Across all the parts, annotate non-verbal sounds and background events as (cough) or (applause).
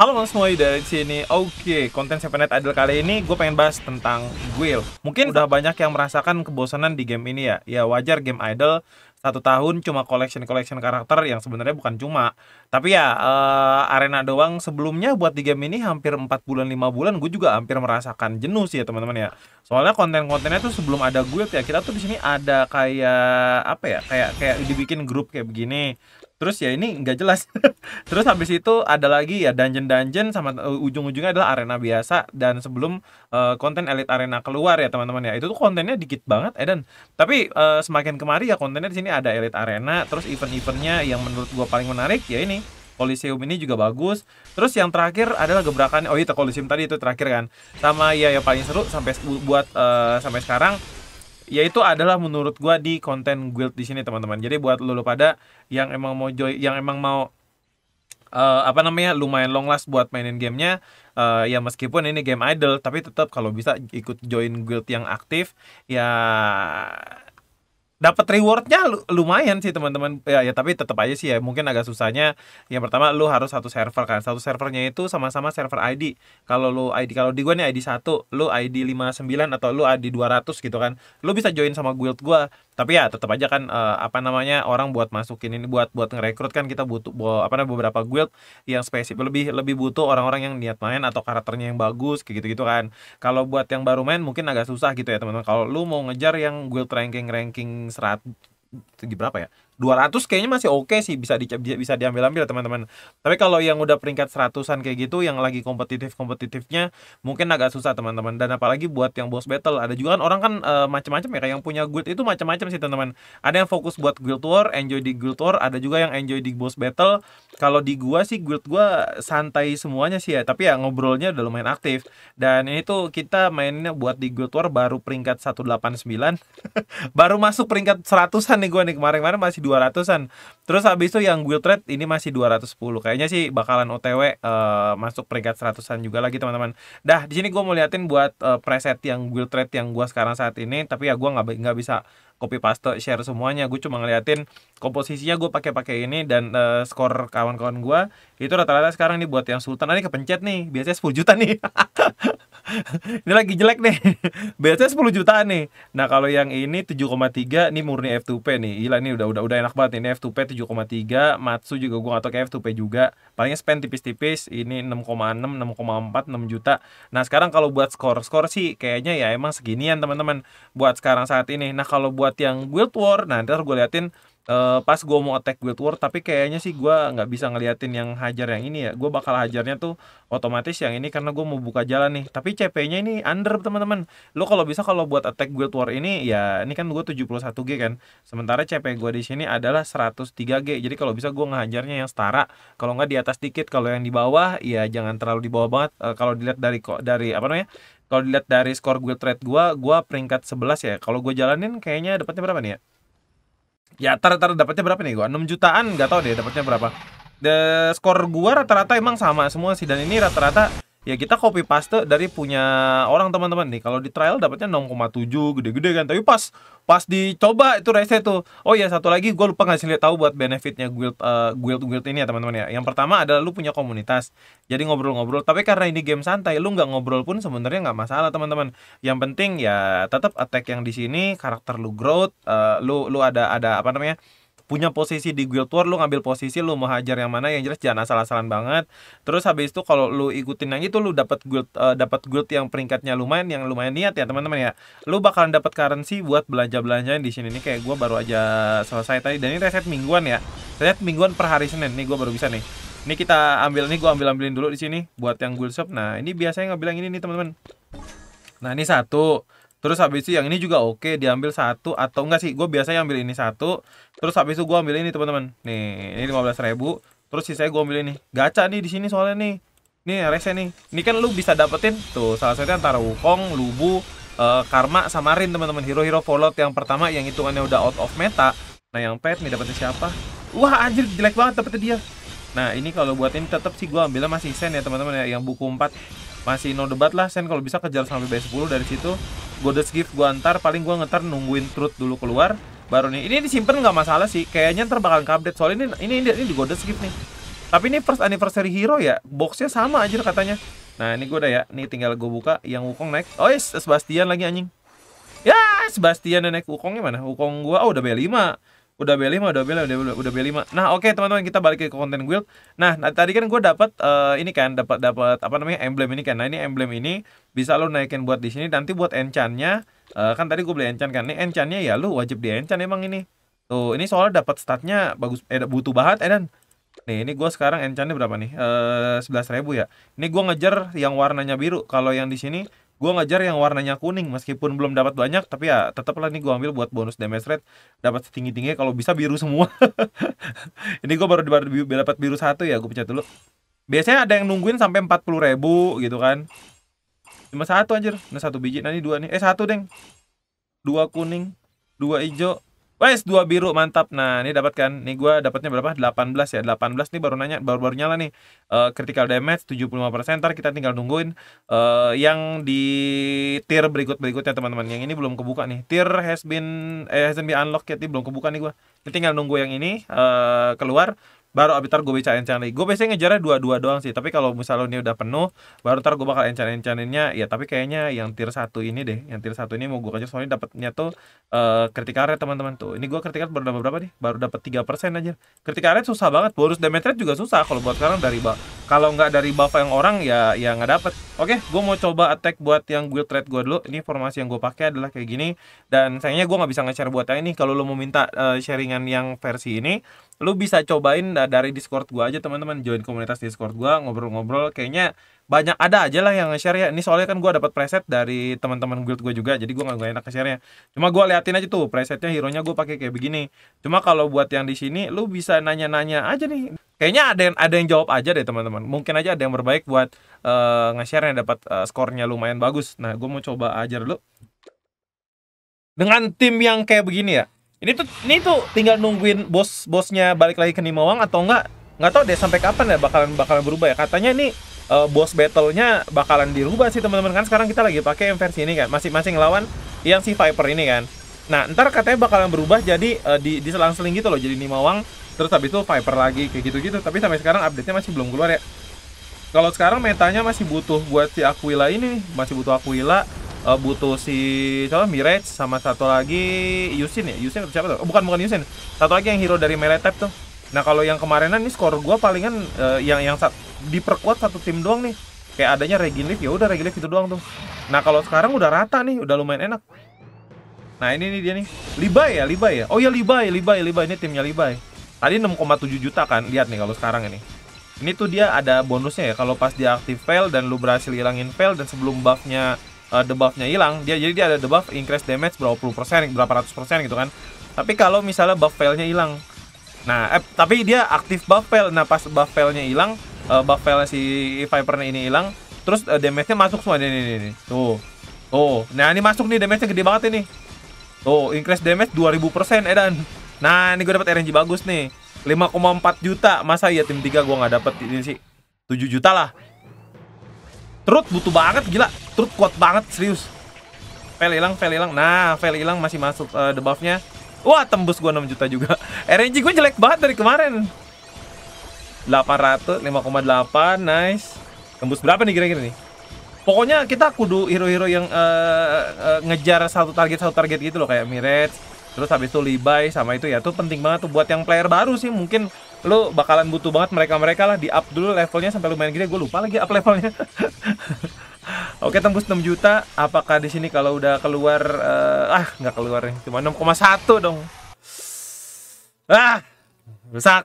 Halo Mas semua dari sini. Oke, konten saya Idol kali ini gue pengen bahas tentang guild. Mungkin udah banyak yang merasakan kebosanan di game ini ya. Ya wajar game idol satu tahun cuma collection collection karakter yang sebenarnya bukan cuma tapi ya uh, arena doang sebelumnya buat di game ini hampir 4 bulan 5 bulan gue juga hampir merasakan jenuh sih ya teman-teman ya soalnya konten-kontennya tuh sebelum ada guild ya kita tuh di sini ada kayak apa ya kayak kayak dibikin grup kayak begini terus ya ini nggak jelas (laughs) terus habis itu ada lagi ya dungeon dungeon sama e, ujung-ujungnya adalah arena biasa dan sebelum uh, konten elite arena keluar ya teman-teman ya itu tuh kontennya dikit banget eh tapi uh, semakin kemari ya kontennya di sini ada elite arena terus event-eventnya yang menurut gua paling menarik ya ini Coliseum ini juga bagus. Terus yang terakhir adalah gebrakan oh iya Coliseum tadi itu terakhir kan. Sama ya yang paling seru sampai buat uh, sampai sekarang ya itu adalah menurut gua di konten guild di sini teman-teman jadi buat lo pada yang emang mau join yang emang mau uh, apa namanya lumayan long last buat mainin gamenya uh, ya meskipun ini game idle tapi tetap kalau bisa ikut join guild yang aktif ya dapat rewardnya lumayan sih teman-teman ya, ya tapi tetap aja sih ya mungkin agak susahnya yang pertama lu harus satu server kan satu servernya itu sama-sama server ID kalau lu ID kalau di gua nih ID 1 lu ID 59 atau lu ID 200 gitu kan lu bisa join sama guild gua tapi ya tetap aja kan uh, apa namanya orang buat masukin ini buat buat ngerekrut kan kita butuh bawa, apa namanya beberapa guild yang spesifik lebih lebih butuh orang-orang yang niat main atau karakternya yang bagus kayak gitu-gitu kan kalau buat yang baru main mungkin agak susah gitu ya teman-teman kalau lu mau ngejar yang guild ranking ranking seratus berapa ya 200 kayaknya masih oke okay sih bisa di, bisa diambil-ambil teman-teman. Tapi kalau yang udah peringkat seratusan kayak gitu yang lagi kompetitif-kompetitifnya mungkin agak susah teman-teman. Dan apalagi buat yang boss battle ada juga kan orang kan e, eh, macam-macam ya kayak yang punya guild itu macam-macam sih teman-teman. Ada yang fokus buat guild war, enjoy di guild war, ada juga yang enjoy di boss battle. Kalau di gua sih guild gua santai semuanya sih ya, tapi ya ngobrolnya udah lumayan aktif. Dan ini tuh kita mainnya buat di guild war baru peringkat 189. (laughs) baru masuk peringkat seratusan nih gua nih kemarin-kemarin masih 200-an. Terus habis itu yang guild trade ini masih 210. Kayaknya sih bakalan OTW uh, eh, masuk peringkat 100-an juga lagi teman-teman. Dah, di sini gua mau liatin buat uh, preset yang guild trade yang gua sekarang saat ini, tapi ya gua nggak nggak bisa copy paste share semuanya. Gue cuma ngeliatin komposisinya gue pakai-pakai ini dan uh, skor kawan-kawan gua itu rata-rata sekarang nih buat yang sultan ah, ini kepencet nih, biasanya 10 juta nih. (laughs) (laughs) ini lagi jelek nih. (laughs) Biasanya 10 juta nih. Nah, kalau yang ini 7,3 ini murni F2P nih. Gila ini udah udah udah enak banget ini F2P 7,3, Matsu juga gua atau kayak F2P juga. Palingnya spend tipis-tipis ini 6,6, 6,4, 6 juta. Nah, sekarang kalau buat skor-skor sih kayaknya ya emang seginian teman-teman buat sekarang saat ini. Nah, kalau buat yang Guild War, nanti harus gue liatin uh, pas gue mau attack guild war tapi kayaknya sih gue nggak bisa ngeliatin yang hajar yang ini ya gue bakal hajarnya tuh otomatis yang ini karena gue mau buka jalan nih tapi CP nya ini under teman-teman lo kalau bisa kalau buat attack guild war ini ya ini kan gue 71G kan sementara CP gue di sini adalah 103G jadi kalau bisa gue ngehajarnya yang setara kalau nggak di atas dikit kalau yang di bawah ya jangan terlalu di bawah banget uh, kalau dilihat dari kok dari apa namanya kalau dilihat dari skor guild rate gue gue peringkat 11 ya kalau gue jalanin kayaknya dapatnya berapa nih ya Ya, tar tar dapatnya berapa nih gua? 6 jutaan, nggak tahu deh dapatnya berapa. The skor gua rata-rata emang sama semua sih dan ini rata-rata ya kita copy paste dari punya orang teman-teman nih kalau di trial dapatnya 6,7 gede-gede kan tapi pas pas dicoba itu rese tuh oh ya satu lagi gue lupa ngasih lihat tahu buat benefitnya guild uh, guild guild ini ya teman-teman ya yang pertama adalah lu punya komunitas jadi ngobrol-ngobrol tapi karena ini game santai lu nggak ngobrol pun sebenarnya nggak masalah teman-teman yang penting ya tetap attack yang di sini karakter lu growth uh, lu lu ada ada apa namanya punya posisi di guild war lu ngambil posisi lu mau hajar yang mana yang jelas jangan asal-asalan banget terus habis itu kalau lu ikutin yang itu lu dapat guild uh, eh, dapat guild yang peringkatnya lumayan yang lumayan niat ya teman-teman ya lu bakalan dapat currency buat belanja-belanja di sini nih kayak gua baru aja selesai tadi dan ini reset mingguan ya reset mingguan per hari Senin nih gua baru bisa nih ini kita ambil nih gua ambil ambilin dulu di sini buat yang guild shop nah ini biasanya nggak bilang ini nih teman-teman nah ini satu terus habis itu yang ini juga oke diambil satu atau enggak sih gue biasanya ambil ini satu terus habis itu gue ambil ini teman-teman nih ini lima belas ribu terus sisanya gue ambil ini gacha nih di sini soalnya nih nih rese nih ini kan lu bisa dapetin tuh salah satunya antara wukong lubu uh, karma samarin teman-teman hero-hero fallout yang pertama yang itu hitungannya udah out of meta nah yang pet nih dapetin siapa wah anjir jelek banget dapetnya dia nah ini kalau buat ini tetap sih gue ambilnya masih sen ya teman-teman ya yang buku 4 masih no debat lah sen kalau bisa kejar sampai B10 dari situ Goddess Gift gue antar paling gue ngetar nungguin Truth dulu keluar baru nih ini disimpan nggak masalah sih kayaknya ntar bakalan update soal ini ini ini, ini di Goddess Gift nih tapi ini first anniversary hero ya boxnya sama aja katanya nah ini gue udah ya nih tinggal gue buka yang Wukong naik oh yes Sebastian lagi anjing ya Sebastian naik Wukongnya mana Wukong gue oh udah B5 udah B5 udah B5 udah, udah B5 nah oke okay, teman-teman kita balik ke konten guild nah, nah tadi kan gue dapat uh, eh, ini kan dapat dapat apa namanya emblem ini kan nah ini emblem ini bisa lo naikin buat di sini nanti buat enchantnya uh, kan tadi gue beli enchant kan ini enchantnya ya lo wajib di enchant emang ini tuh ini soalnya dapat statnya bagus eh butuh banget eh dan nih ini gue sekarang enchantnya berapa nih eh, sebelas ribu ya ini gue ngejar yang warnanya biru kalau yang di sini gue ngejar yang warnanya kuning meskipun belum dapat banyak tapi ya tetaplah nih gue ambil buat bonus damage rate dapat setinggi tingginya kalau bisa biru semua (laughs) ini gue baru dapat biru satu ya gue pencet dulu biasanya ada yang nungguin sampai empat puluh ribu gitu kan cuma satu anjir nah satu biji nanti dua nih eh satu deng dua kuning dua hijau Wes dua biru mantap. Nah, ini dapat kan? Nih gua dapatnya berapa? 18 ya. 18 nih baru nanya baru baru nyala nih. Uh, critical damage 75%. Ntar kita tinggal nungguin uh, yang di tier berikut-berikutnya teman-teman. Yang ini belum kebuka nih. Tier has been eh has been unlocked ya. belum kebuka nih gua. Kita tinggal nunggu yang ini uh, keluar baru abis ntar gue bisa lagi, gue biasanya ngejarnya dua-dua doang sih tapi kalau misalnya ini udah penuh baru ntar gue bakal encan encaninnya ya tapi kayaknya yang tier satu ini deh yang tier satu ini mau gue kejar soalnya dapatnya tuh uh, critical rate teman-teman tuh ini gue critical baru dapat berapa nih baru dapat tiga persen aja critical rate susah banget bonus damage rate juga susah kalau buat sekarang dari buff kalau nggak dari buff yang orang ya ya nggak dapet oke okay, gue mau coba attack buat yang guild trade gue dulu ini formasi yang gue pakai adalah kayak gini dan sayangnya gue nggak bisa nge-share buat yang ini kalau lo mau minta uh, sharingan yang versi ini lu bisa cobain dari Discord gua aja teman-teman join komunitas Discord gua ngobrol-ngobrol kayaknya banyak ada aja lah yang nge-share ya ini soalnya kan gua dapat preset dari teman-teman guild gua juga jadi gua nggak enak nge-share cuma gua liatin aja tuh presetnya hero nya gua pakai kayak begini cuma kalau buat yang di sini lu bisa nanya-nanya aja nih kayaknya ada yang ada yang jawab aja deh teman-teman mungkin aja ada yang berbaik buat uh, nge-share yang dapat uh, skornya lumayan bagus nah gua mau coba aja dulu dengan tim yang kayak begini ya ini tuh ini tuh tinggal nungguin bos-bosnya balik lagi ke Nimawang atau enggak? Nggak tahu deh sampai kapan ya bakalan bakalan berubah ya. Katanya ini uh, eh, boss battle-nya bakalan dirubah sih teman-teman kan sekarang kita lagi pakai yang versi ini kan masing-masing lawan yang si Viper ini kan. Nah, ntar katanya bakalan berubah jadi uh, di selang seling gitu loh jadi Nimawang terus habis itu Viper lagi kayak gitu-gitu. Tapi sampai sekarang update-nya masih belum keluar ya. Kalau sekarang metanya masih butuh buat si Aquila ini, masih butuh Aquila uh, butuh si siapa Mirage sama satu lagi Yusin ya Yusin atau siapa tuh oh, bukan bukan Yusin satu lagi yang hero dari melee tuh nah kalau yang kemarinan ini skor gue palingan uh, yang yang sat, diperkuat satu tim doang nih kayak adanya Regin Leaf ya udah Regin Leaf itu doang tuh nah kalau sekarang udah rata nih udah lumayan enak nah ini nih dia nih Libai ya Libai ya oh ya Libai Libai Libai ini timnya Libai. tadi 6,7 juta kan lihat nih kalau sekarang ini ini tuh dia ada bonusnya ya kalau pas dia aktif fail dan lu berhasil hilangin fail dan sebelum buffnya uh, debuffnya hilang dia jadi dia ada debuff increase damage berapa puluh persen berapa ratus persen gitu kan tapi kalau misalnya buff failnya hilang nah eh, tapi dia aktif buff fail nah pas buff failnya hilang uh, buff fail si viper ini hilang terus uh, damage-nya masuk semua ini, ini, ini tuh tuh nah ini masuk nih damage-nya gede banget ini tuh increase damage 2000% dan, nah ini gue dapat RNG bagus nih 5,4 juta masa ya tim 3 gue nggak dapet ini sih 7 juta lah Terut butuh banget gila. Terut kuat banget serius. Fail hilang, fail hilang. Nah, fail hilang masih masuk uh, debuffnya. Wah, tembus gua 6 juta juga. (laughs) RNG gua jelek banget dari kemarin. 800 5,8 nice. Tembus berapa nih kira-kira nih? Pokoknya kita kudu hero-hero yang uh, uh, ngejar satu target satu target gitu loh kayak Mirage, terus habis itu libai sama itu ya. Itu penting banget tuh buat yang player baru sih mungkin lu bakalan butuh banget mereka-mereka lah di up dulu levelnya sampai lumayan gede gue lupa lagi up levelnya (laughs) Oke tembus 6 juta apakah di sini kalau udah keluar uh, ah nggak keluar nih ya. cuma 6,1 dong ah rusak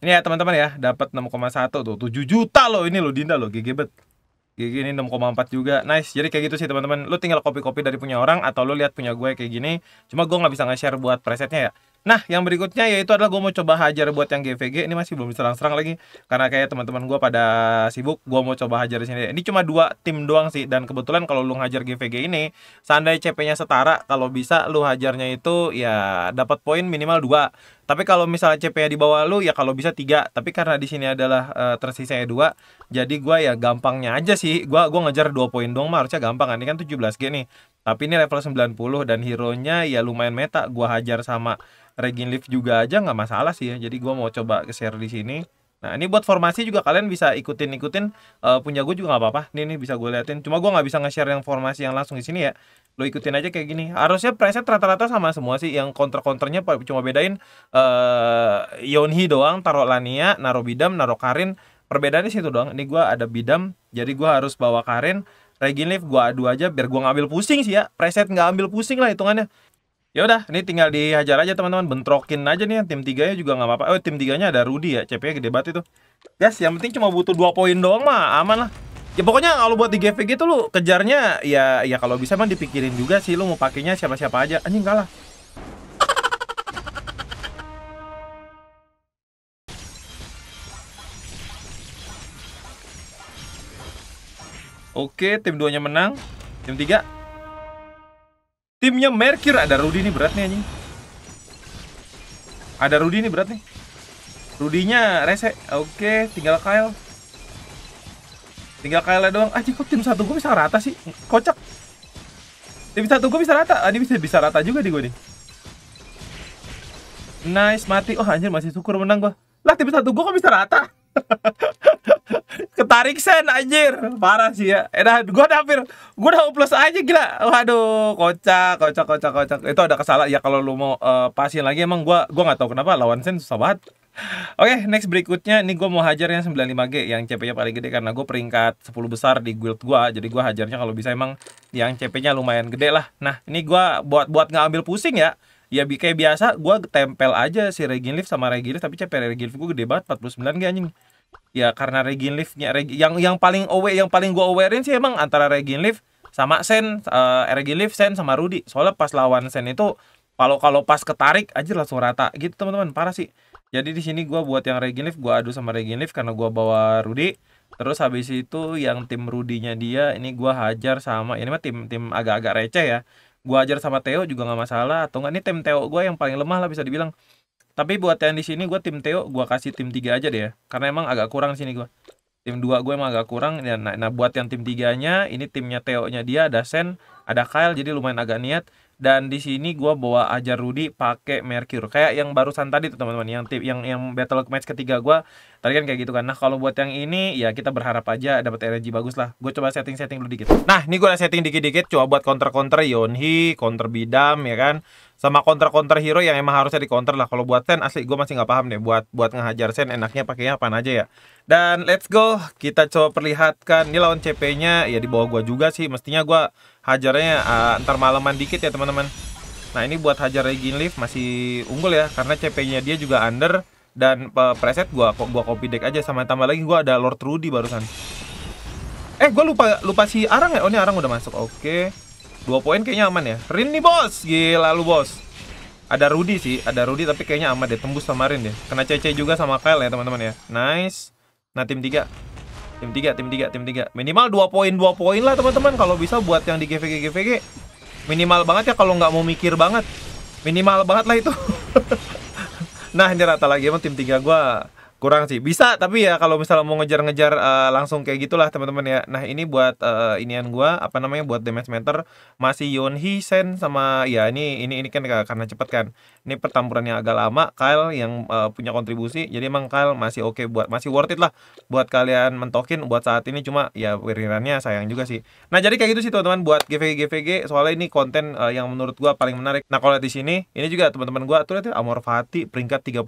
ini ya teman-teman ya dapat 6,1 tuh 7 juta loh ini lo Dinda loh bet Gigi ini 6,4 juga Nice Jadi kayak gitu sih teman-teman lo tinggal copy-copy dari punya orang Atau lo lihat punya gue kayak gini Cuma gue nggak bisa nge-share buat presetnya ya Nah, yang berikutnya yaitu adalah gue mau coba hajar buat yang GVG. Ini masih belum serang-serang lagi karena kayak teman-teman gue pada sibuk. Gue mau coba hajar di sini. Ini cuma dua tim doang sih dan kebetulan kalau lu ngajar GVG ini, seandainya CP-nya setara, kalau bisa lu hajarnya itu ya dapat poin minimal dua tapi kalau misalnya CP di bawah lu ya kalau bisa tiga. Tapi karena di sini adalah eh, e, tersisa dua, jadi gua ya gampangnya aja sih. Gua gua ngejar dua poin doang mah harusnya gampang kan. Ini kan 17G nih. Tapi ini level 90 dan hero-nya ya lumayan meta. Gua hajar sama Regin Leaf juga aja nggak masalah sih ya. Jadi gua mau coba share di sini. Nah ini buat formasi juga kalian bisa ikutin-ikutin uh, punya gue juga nggak apa-apa. Nih nih bisa gue liatin. Cuma gue nggak bisa nge-share yang formasi yang langsung di sini ya. Lo ikutin aja kayak gini. Harusnya preset rata-rata sama semua sih. Yang kontra-kontranya cuma bedain uh, eh, Yonhi doang, taruh Lania, naruh Bidam, naruh Karin. Perbedaannya situ doang. Ini gue ada Bidam, jadi gue harus bawa Karin. Regin Leaf gue adu aja biar gue ngambil pusing sih ya. Preset nggak ambil pusing lah hitungannya ya udah ini tinggal dihajar aja teman-teman bentrokin aja nih tim tiga tiganya juga nggak apa-apa oh tim tiganya ada Rudy ya CP gede banget itu guys yang penting cuma butuh dua poin doang mah aman lah ya pokoknya kalau buat di GVG tuh gitu, lu kejarnya ya ya kalau bisa mah dipikirin juga sih lu mau pakainya siapa-siapa aja anjing kalah Oke, tim duanya menang. Tim tiga Timnya Merkir ada Rudy nih berat nih anjing. Ada Rudy nih berat nih. Rudinya rese. Oke, tinggal Kyle. Tinggal Kyle doang. Anjing ah, kok tim satu gue bisa rata sih? Kocak. Tim satu gue bisa rata. Ah, ini bisa bisa rata juga di gue nih. Nice, mati. Oh anjir masih syukur menang gue. Lah tim satu gue kok bisa rata? ketarik sen anjir parah sih ya eh, nah, gue udah hampir gue udah plus aja gila waduh kocak kocak kocak kocak itu ada kesalahan ya kalau lu mau uh, eh, pasin lagi emang gue gua nggak tahu kenapa lawan sen susah banget Oke, okay, next berikutnya ini gue mau hajar yang 95G yang CP-nya paling gede karena gue peringkat 10 besar di guild gue. Jadi gue hajarnya kalau bisa emang yang CP-nya lumayan gede lah. Nah, ini gue buat buat nggak ambil pusing ya ya bi kayak biasa gue tempel aja si Regin Leaf sama Regin Leaf tapi CP Regin Leaf gue gede banget 49 gak anjing ya karena Regin Livnya Reg yang yang paling aware yang paling gue awarein sih emang antara Regin Leaf sama Sen uh, Regin Leaf Sen sama Rudy soalnya pas lawan Sen itu kalau kalau pas ketarik aja langsung rata gitu teman-teman parah sih jadi di sini gue buat yang Regin Leaf gue adu sama Regin Leaf karena gue bawa Rudy terus habis itu yang tim Rudinya dia ini gue hajar sama ini mah tim tim agak-agak receh ya gue ajar sama Theo juga nggak masalah atau nggak ini tim Theo gue yang paling lemah lah bisa dibilang tapi buat yang di sini gue tim Theo gue kasih tim tiga aja deh ya karena emang agak kurang sini gue tim dua gue emang agak kurang nah, nah buat yang tim tiganya ini timnya Theo nya dia ada Sen ada Kyle jadi lumayan agak niat dan di sini gua bawa ajar Rudi pakai Mercury kayak yang barusan tadi tuh teman-teman yang tip yang yang battle match ketiga gua tadi kan kayak gitu kan nah kalau buat yang ini ya kita berharap aja dapat energi bagus lah gue coba setting setting dulu dikit nah ini gue udah setting dikit-dikit coba buat counter counter Yonhi counter Bidam ya kan sama counter counter hero yang emang harusnya di counter lah kalau buat Sen asli gue masih nggak paham deh buat buat ngehajar Sen enaknya pakainya apa aja ya dan let's go kita coba perlihatkan ini lawan CP nya ya di bawah gue juga sih mestinya gue hajarnya uh, ntar malaman dikit ya teman-teman. Nah ini buat hajar Regin Leaf masih unggul ya karena CP-nya dia juga under dan uh, preset gua gua copy deck aja sama tambah lagi gua ada Lord Rudy barusan. Eh gua lupa lupa si Arang ya. Oh ini Arang udah masuk. Oke. Dua poin kayaknya aman ya. Rin nih bos. Gila lu bos. Ada Rudy sih, ada Rudy tapi kayaknya aman deh tembus sama Rin deh. Kena CC juga sama Kyle ya teman-teman ya. Nice. Nah tim 3 Tim 3, tim 3, tim 3. Minimal 2 poin, 2 poin lah teman-teman kalau bisa buat yang di GVG GVG. Minimal banget ya kalau nggak mau mikir banget. Minimal banget lah itu. (laughs) nah, ini rata lagi emang tim 3 gua kurang sih bisa tapi ya kalau misalnya mau ngejar-ngejar uh, langsung kayak gitulah teman-teman ya nah ini buat uh, inian gua apa namanya buat damage meter masih Hee Sen sama ya ini ini ini kan karena cepet kan ini pertempuran yang agak lama Kyle yang uh, punya kontribusi jadi emang Kyle masih oke okay buat masih worth it lah buat kalian mentokin buat saat ini cuma ya wirirannya sayang juga sih nah jadi kayak gitu sih teman-teman buat GVG GVG soalnya ini konten uh, yang menurut gua paling menarik nah kalau di sini ini juga teman-teman gua tuh lihat ya, Amor Fati peringkat 38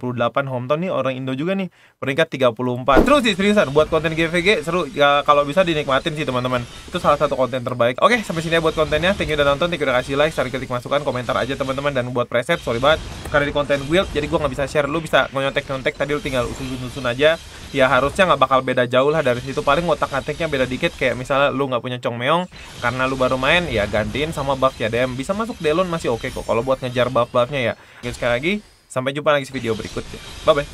hometown nih orang Indo juga nih peringkat 34 terus sih seriusan buat konten GVG seru ya, kalau bisa dinikmatin sih teman-teman itu salah satu konten terbaik oke sampai sini ya buat kontennya thank you udah nonton thank you udah kasih like share ketik masukan komentar aja teman-teman dan buat preset sorry banget karena di konten guild jadi gua nggak bisa share lu bisa nyontek-nyontek tadi lu tinggal usun-usun aja ya harusnya nggak bakal beda jauh lah dari situ paling otak atiknya beda dikit kayak misalnya lu nggak punya cong meong karena lu baru main ya gantiin sama buff ya DM bisa masuk delon masih oke okay kok kalau buat ngejar buff-buffnya ya Oke, sekali lagi sampai jumpa lagi di video berikutnya bye bye